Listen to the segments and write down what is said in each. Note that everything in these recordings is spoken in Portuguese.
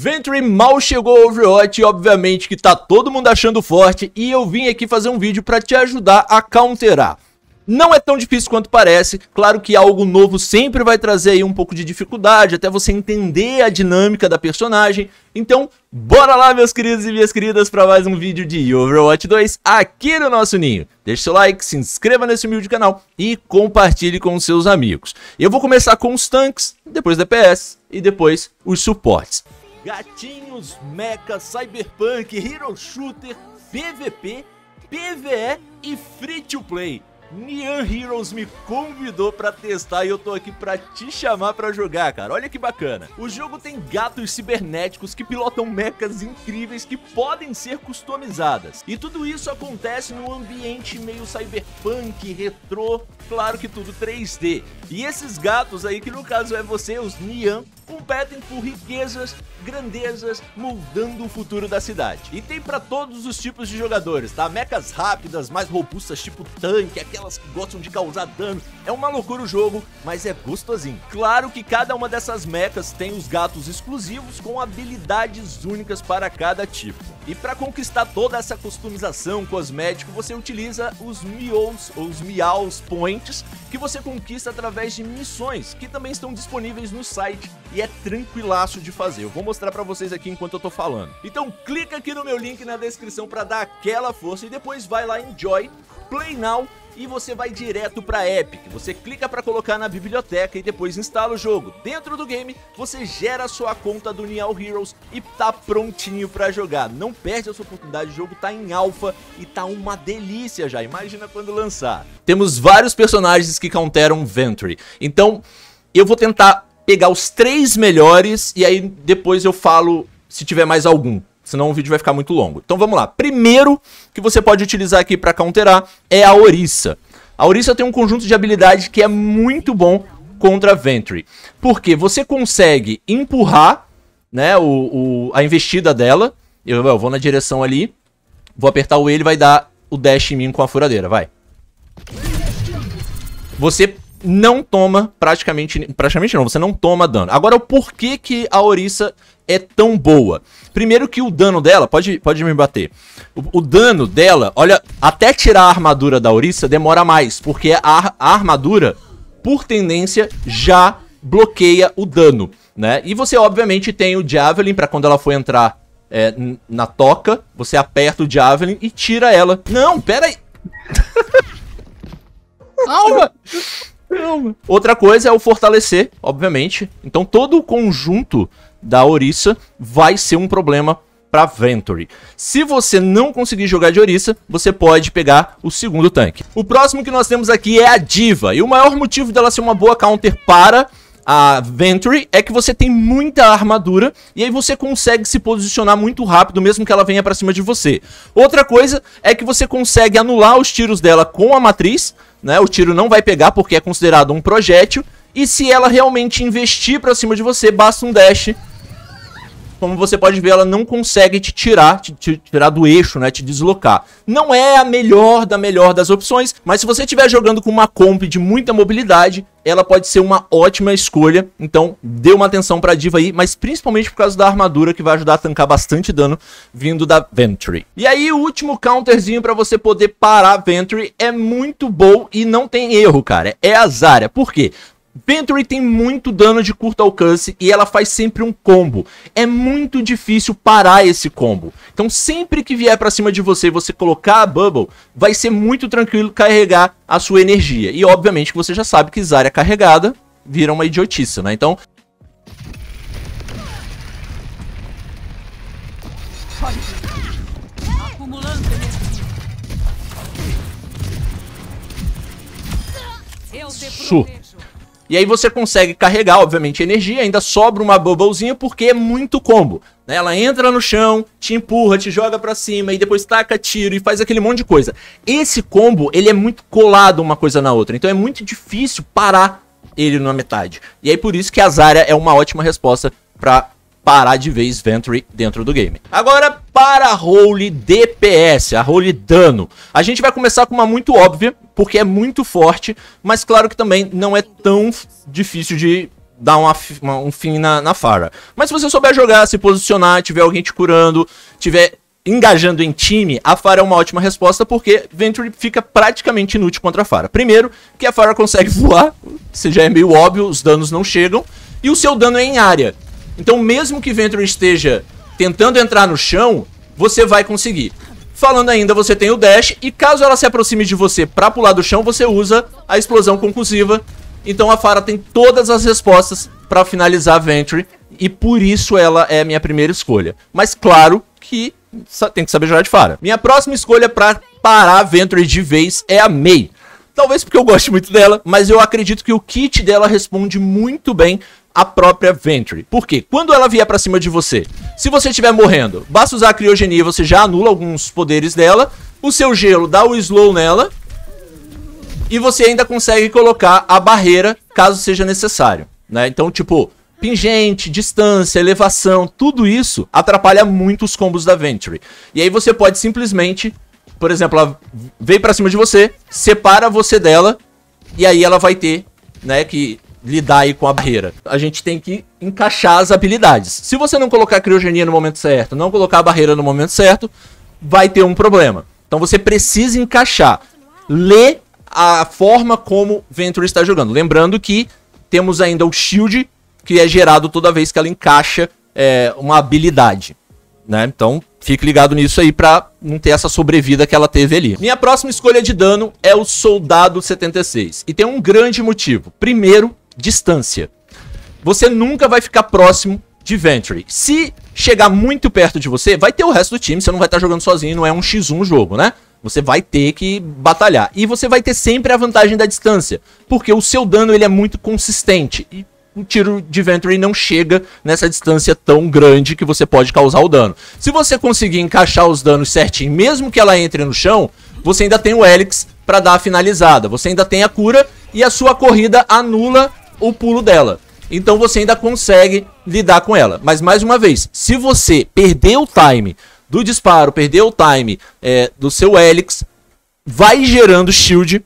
Venturi mal chegou ao Overwatch e obviamente que tá todo mundo achando forte e eu vim aqui fazer um vídeo para te ajudar a counterar. Não é tão difícil quanto parece, claro que algo novo sempre vai trazer aí um pouco de dificuldade, até você entender a dinâmica da personagem. Então, bora lá meus queridos e minhas queridas para mais um vídeo de Overwatch 2 aqui no nosso ninho. Deixe seu like, se inscreva nesse humilde canal e compartilhe com seus amigos. Eu vou começar com os tanques, depois DPS e depois os suportes gatinhos, mecha, cyberpunk, hero shooter, PVP, PVE e free to play. Nian Heroes me convidou para testar e eu tô aqui para te chamar para jogar, cara. Olha que bacana. O jogo tem gatos cibernéticos que pilotam mechas incríveis que podem ser customizadas. E tudo isso acontece num ambiente meio cyberpunk, retrô, claro que tudo 3D. E esses gatos aí, que no caso é você, os Nian, competem por riquezas, grandezas, moldando o futuro da cidade. E tem para todos os tipos de jogadores, tá? Mechas rápidas, mais robustas, tipo tanque, aquelas aquelas que gostam de causar dano. É uma loucura o jogo, mas é gostosinho. Claro que cada uma dessas mechas tem os gatos exclusivos com habilidades únicas para cada tipo. E para conquistar toda essa customização cosmético, você utiliza os Mios ou os Miaus Points que você conquista através de missões, que também estão disponíveis no site e é tranquilaço de fazer. Eu vou mostrar para vocês aqui enquanto eu tô falando. Então clica aqui no meu link na descrição para dar aquela força e depois vai lá em Joy, Play Now e você vai direto para Epic. Você clica para colocar na biblioteca e depois instala o jogo. Dentro do game, você gera sua conta do Nial Heroes e tá prontinho para jogar. Não perde a sua oportunidade, o jogo tá em alfa e tá uma delícia já. Imagina quando lançar. Temos vários personagens que counteram Ventry. Então, eu vou tentar pegar os três melhores e aí depois eu falo se tiver mais algum senão o vídeo vai ficar muito longo. Então vamos lá. Primeiro que você pode utilizar aqui para counterar é a Orisa. A Orisa tem um conjunto de habilidades que é muito bom contra a Ventry. Porque você consegue empurrar né, o, o a investida dela. Eu, eu, vou na direção ali. Vou apertar o E, ele vai dar o dash em mim com a furadeira, vai. Você não toma praticamente. Praticamente não, você não toma dano. Agora, o porquê que a Orisa é tão boa? Primeiro que o dano dela, pode, pode me bater. O, o dano dela, olha, até tirar a armadura da Orisa demora mais, porque a, a armadura, por tendência, já bloqueia o dano, né? E você, obviamente, tem o Javelin para quando ela for entrar é, na toca, você aperta o Javelin e tira ela. Não, pera aí. Outra coisa é o fortalecer, obviamente. Então todo o conjunto da Orisa vai ser um problema para Venturi. Se você não conseguir jogar de Orisa, você pode pegar o segundo tanque. O próximo que nós temos aqui é a Diva, e o maior motivo dela ser uma boa counter para a Venturi é que você tem muita armadura e aí você consegue se posicionar muito rápido mesmo que ela venha para cima de você. Outra coisa é que você consegue anular os tiros dela com a matriz né? O tiro não vai pegar porque é considerado um projétil. E se ela realmente investir pra cima de você, basta um dash como você pode ver, ela não consegue te tirar, te, te, tirar do eixo, né? Te deslocar. Não é a melhor da melhor das opções, mas se você estiver jogando com uma comp de muita mobilidade, ela pode ser uma ótima escolha. Então, dê uma atenção pra diva aí, mas principalmente por causa da armadura que vai ajudar a tancar bastante dano vindo da Ventry. E aí, o último counterzinho para você poder parar a Ventry é muito bom e não tem erro, cara. É a Zarya. Por quê? Venturi tem muito dano de curto alcance e ela faz sempre um combo. É muito difícil parar esse combo. Então sempre que vier para cima de você, você colocar a Bubble, vai ser muito tranquilo carregar a sua energia. E obviamente que você já sabe que Zarya carregada vira uma idiotice, né? Então... Su. E aí você consegue carregar, obviamente, energia, ainda sobra uma bubblezinha porque é muito combo. Né? Ela entra no chão, te empurra, te joga para cima e depois taca tiro e faz aquele monte de coisa. Esse combo, ele é muito colado uma coisa na outra, então é muito difícil parar ele na metade. E aí por isso que a Zarya é uma ótima resposta para parar de vez Ventry dentro do game. Agora, para a role DPS, a role dano, a gente vai começar com uma muito óbvia, porque é muito forte, mas claro que também não é tão difícil de dar uma, uma, um fim na, na fara. Mas se você souber jogar, se posicionar, tiver alguém te curando, tiver engajando em time, a Fara é uma ótima resposta porque Venturi fica praticamente inútil contra a Fara. Primeiro, que a Fara consegue voar, se já é meio óbvio, os danos não chegam, e o seu dano é em área. Então, mesmo que Venture esteja tentando entrar no chão, você vai conseguir. Falando ainda, você tem o dash e caso ela se aproxime de você para pular do chão, você usa a explosão conclusiva. Então a Fara tem todas as respostas para finalizar a Venture e por isso ela é minha primeira escolha. Mas claro que tem que saber jogar de Fara. Minha próxima escolha para parar a Venture de vez é a Mei. Talvez porque eu goste muito dela, mas eu acredito que o kit dela responde muito bem a própria Venture. Por quê? Quando ela vier para cima de você, se você estiver morrendo, basta usar a criogenia, você já anula alguns poderes dela, o seu gelo dá o slow nela, e você ainda consegue colocar a barreira caso seja necessário, né? Então, tipo, pingente, distância, elevação, tudo isso atrapalha muito os combos da Venture. E aí você pode simplesmente, por exemplo, ela vem para cima de você, separa você dela e aí ela vai ter, né, que lidar aí com a barreira. A gente tem que encaixar as habilidades. Se você não colocar criogenia no momento certo, não colocar a barreira no momento certo, vai ter um problema. Então você precisa encaixar. Lê a forma como Venture está jogando. Lembrando que temos ainda o shield, que é gerado toda vez que ela encaixa é, uma habilidade. Né? Então, fique ligado nisso aí pra não ter essa sobrevida que ela teve ali. Minha próxima escolha de dano é o Soldado 76. E tem um grande motivo. Primeiro, distância. Você nunca vai ficar próximo de Ventry. Se chegar muito perto de você, vai ter o resto do time, você não vai estar jogando sozinho, não é um x1 jogo, né? Você vai ter que batalhar. E você vai ter sempre a vantagem da distância, porque o seu dano ele é muito consistente. E o tiro de Ventry não chega nessa distância tão grande que você pode causar o dano. Se você conseguir encaixar os danos certinho, mesmo que ela entre no chão, você ainda tem o Helix para dar a finalizada. Você ainda tem a cura e a sua corrida anula o pulo dela. Então você ainda consegue lidar com ela. Mas mais uma vez, se você perder o time do disparo, perder o time é, do seu Helix, vai gerando shield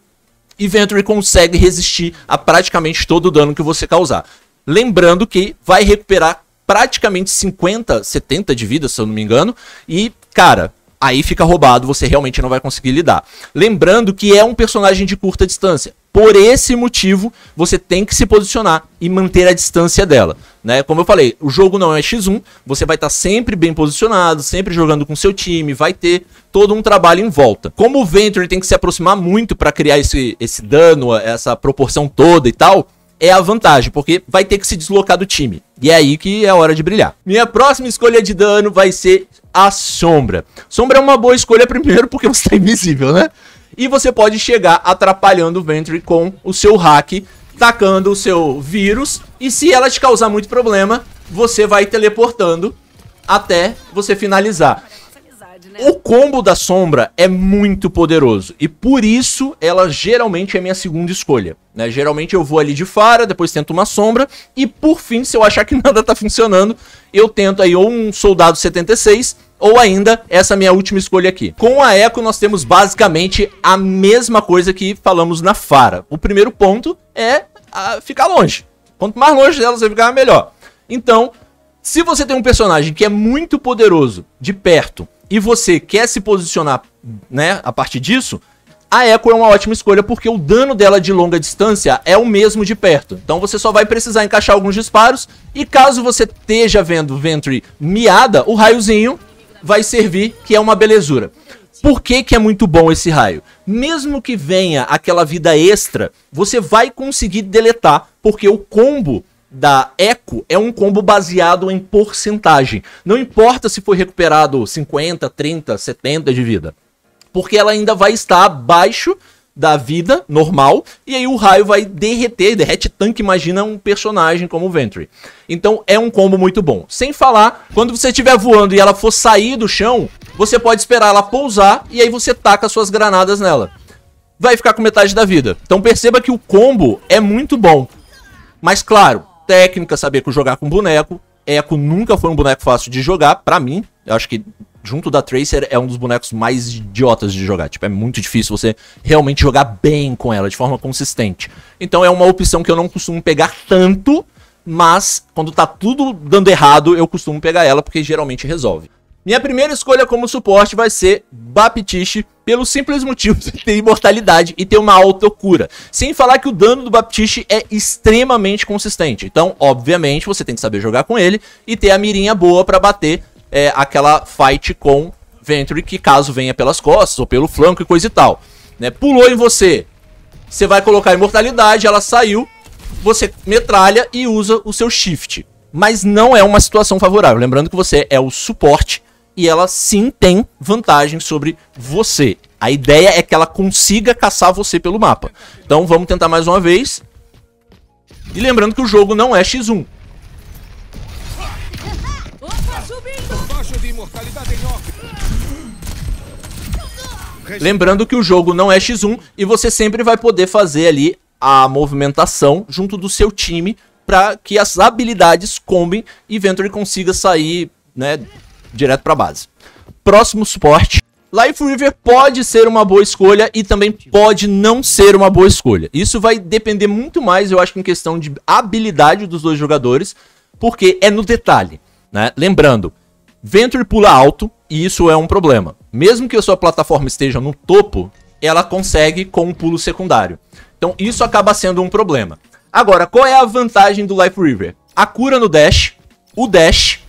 e Venturi consegue resistir a praticamente todo o dano que você causar. Lembrando que vai recuperar praticamente 50, 70 de vida, se eu não me engano, e, cara, aí fica roubado, você realmente não vai conseguir lidar. Lembrando que é um personagem de curta distância. Por esse motivo, você tem que se posicionar e manter a distância dela. Né? Como eu falei, o jogo não é X1, você vai estar tá sempre bem posicionado, sempre jogando com seu time, vai ter todo um trabalho em volta. Como o Venture tem que se aproximar muito para criar esse, esse dano, essa proporção toda e tal, é a vantagem, porque vai ter que se deslocar do time. E é aí que é a hora de brilhar. Minha próxima escolha de dano vai ser a Sombra. Sombra é uma boa escolha primeiro porque você está invisível, né? E você pode chegar atrapalhando o Ventre com o seu hack, tacando o seu vírus. E se ela te causar muito problema, você vai teleportando até você finalizar. O combo da sombra é muito poderoso e por isso ela geralmente é minha segunda escolha. Né? Geralmente eu vou ali de Fara, depois tento uma sombra e por fim, se eu achar que nada tá funcionando, eu tento aí ou um soldado 76 ou ainda essa é minha última escolha aqui. Com a Echo nós temos basicamente a mesma coisa que falamos na Fara. O primeiro ponto é ah, ficar longe. Quanto mais longe dela você ficar, melhor. Então, se você tem um personagem que é muito poderoso de perto e você quer se posicionar né, a partir disso, a Echo é uma ótima escolha porque o dano dela de longa distância é o mesmo de perto. Então você só vai precisar encaixar alguns disparos e caso você esteja vendo Ventry miada, o raiozinho vai servir, que é uma belezura. Por que, que é muito bom esse raio? Mesmo que venha aquela vida extra, você vai conseguir deletar, porque o combo da Eco é um combo baseado em porcentagem. Não importa se foi recuperado 50, 30, 70 de vida. Porque ela ainda vai estar abaixo da vida normal, e aí o raio vai derreter, derrete tanque, imagina um personagem como o Ventry. Então é um combo muito bom. Sem falar, quando você estiver voando e ela for sair do chão, você pode esperar ela pousar e aí você taca suas granadas nela. Vai ficar com metade da vida. Então perceba que o combo é muito bom. Mas claro, técnica, saber jogar com boneco. Echo nunca foi um boneco fácil de jogar, pra mim, eu acho que junto da Tracer é um dos bonecos mais idiotas de jogar. Tipo, é muito difícil você realmente jogar bem com ela, de forma consistente. Então é uma opção que eu não costumo pegar tanto, mas quando tá tudo dando errado, eu costumo pegar ela, porque geralmente resolve. Minha primeira escolha como suporte vai ser Baptiste, pelo simples motivo de ter imortalidade e ter uma autocura. Sem falar que o dano do Baptiste é extremamente consistente. Então, obviamente, você tem que saber jogar com ele e ter a mirinha boa para bater é, aquela fight com Ventry, que caso venha pelas costas ou pelo flanco e coisa e tal. Né? Pulou em você, você vai colocar imortalidade, ela saiu, você metralha e usa o seu shift. Mas não é uma situação favorável. Lembrando que você é o suporte e ela sim tem vantagem sobre você. A ideia é que ela consiga caçar você pelo mapa. Então vamos tentar mais uma vez. E lembrando que o jogo não é X1. Lembrando que o jogo não é X1 e você sempre vai poder fazer ali a movimentação junto do seu time para que as habilidades combem e Venture consiga sair né, direto para base. Próximo suporte. Life River pode ser uma boa escolha e também pode não ser uma boa escolha. Isso vai depender muito mais, eu acho, em questão de habilidade dos dois jogadores, porque é no detalhe. Né? Lembrando, Venture pula alto e isso é um problema. Mesmo que a sua plataforma esteja no topo, ela consegue com um pulo secundário. Então isso acaba sendo um problema. Agora, qual é a vantagem do Life River? A cura no dash, o dash,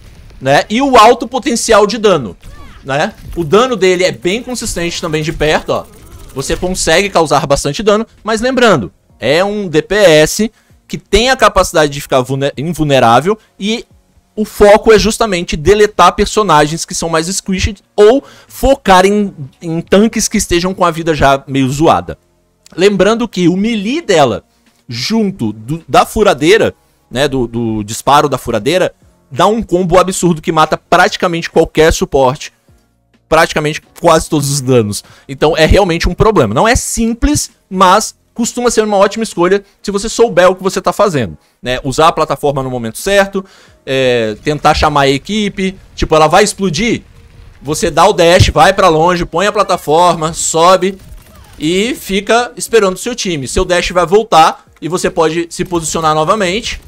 né? E o alto potencial de dano, né? O dano dele é bem consistente também de perto, ó. Você consegue causar bastante dano, mas lembrando, é um DPS que tem a capacidade de ficar invulnerável e o foco é justamente deletar personagens que são mais squished ou focar em, em tanques que estejam com a vida já meio zoada. Lembrando que o melee dela, junto do, da furadeira, né, do, do disparo da furadeira, dá um combo absurdo que mata praticamente qualquer suporte, praticamente quase todos os danos. Então é realmente um problema. Não é simples, mas costuma ser uma ótima escolha se você souber o que você está fazendo. Né? Usar a plataforma no momento certo, é, tentar chamar a equipe, tipo, ela vai explodir, você dá o dash, vai para longe, põe a plataforma, sobe e fica esperando o seu time. Seu dash vai voltar e você pode se posicionar novamente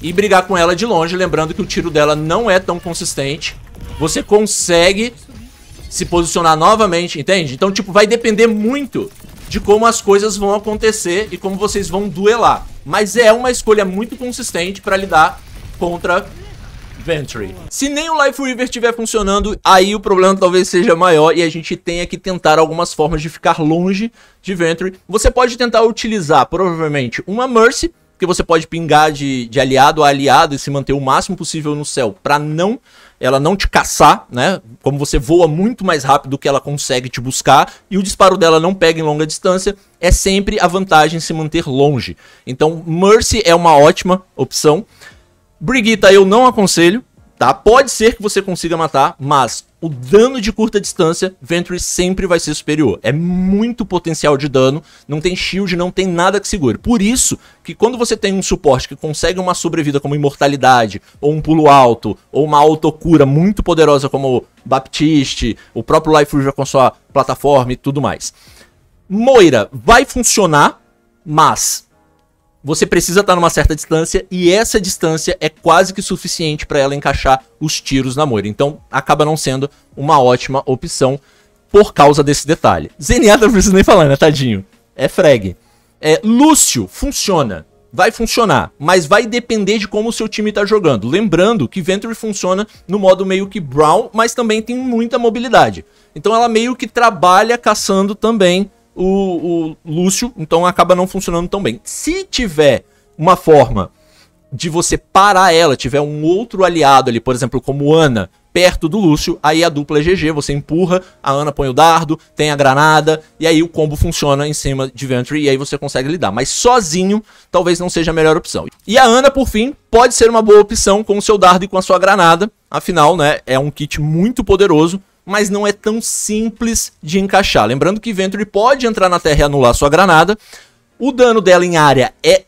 e brigar com ela de longe, lembrando que o tiro dela não é tão consistente. Você consegue se posicionar novamente, entende? Então, tipo, vai depender muito de como as coisas vão acontecer e como vocês vão duelar. Mas é uma escolha muito consistente para lidar contra Ventry. Se nem o Life Weaver estiver funcionando, aí o problema talvez seja maior e a gente tenha que tentar algumas formas de ficar longe de Ventry. Você pode tentar utilizar, provavelmente, uma Mercy, porque você pode pingar de, de aliado a aliado e se manter o máximo possível no céu, para não ela não te caçar, né? Como você voa muito mais rápido do que ela consegue te buscar e o disparo dela não pega em longa distância, é sempre a vantagem se manter longe. Então, Mercy é uma ótima opção. Brigitta eu não aconselho, tá? Pode ser que você consiga matar, mas o dano de curta distância, Ventry sempre vai ser superior. É muito potencial de dano, não tem shield, não tem nada que segure. Por isso que quando você tem um suporte que consegue uma sobrevida como imortalidade, ou um pulo alto, ou uma autocura muito poderosa como o Baptiste, o próprio Life já com sua plataforma e tudo mais. Moira vai funcionar, mas você precisa estar numa certa distância e essa distância é quase que suficiente para ela encaixar os tiros na moira. Então acaba não sendo uma ótima opção por causa desse detalhe. Zenyatta não precisa nem falar, né, tadinho? É frag. É, Lúcio funciona. Vai funcionar, mas vai depender de como o seu time está jogando. Lembrando que Venturi funciona no modo meio que Brown, mas também tem muita mobilidade. Então ela meio que trabalha caçando também o, o Lúcio, então acaba não funcionando tão bem. Se tiver uma forma de você parar ela, tiver um outro aliado ali, por exemplo, como Ana, perto do Lúcio, aí a dupla é GG, você empurra, a Ana põe o dardo, tem a granada, e aí o combo funciona em cima de Ventry, e aí você consegue lidar. Mas sozinho, talvez não seja a melhor opção. E a Ana, por fim, pode ser uma boa opção com o seu dardo e com a sua granada, afinal, né, é um kit muito poderoso, mas não é tão simples de encaixar. Lembrando que Ventry pode entrar na terra e anular sua granada. O dano dela em área é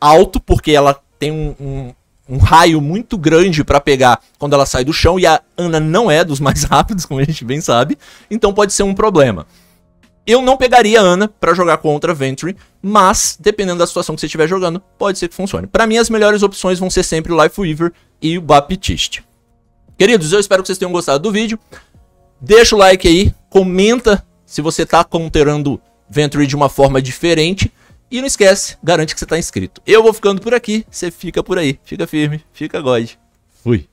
alto, porque ela tem um, um, um raio muito grande para pegar quando ela sai do chão, e a Ana não é dos mais rápidos, como a gente bem sabe, então pode ser um problema. Eu não pegaria a Ana para jogar contra Ventry, mas dependendo da situação que você estiver jogando, pode ser que funcione. Para mim, as melhores opções vão ser sempre o Life Weaver e o Baptiste. Queridos, eu espero que vocês tenham gostado do vídeo. Deixa o like aí, comenta se você está counterando Venturi de uma forma diferente. E não esquece, garante que você está inscrito. Eu vou ficando por aqui, você fica por aí. Fica firme, fica God. Fui.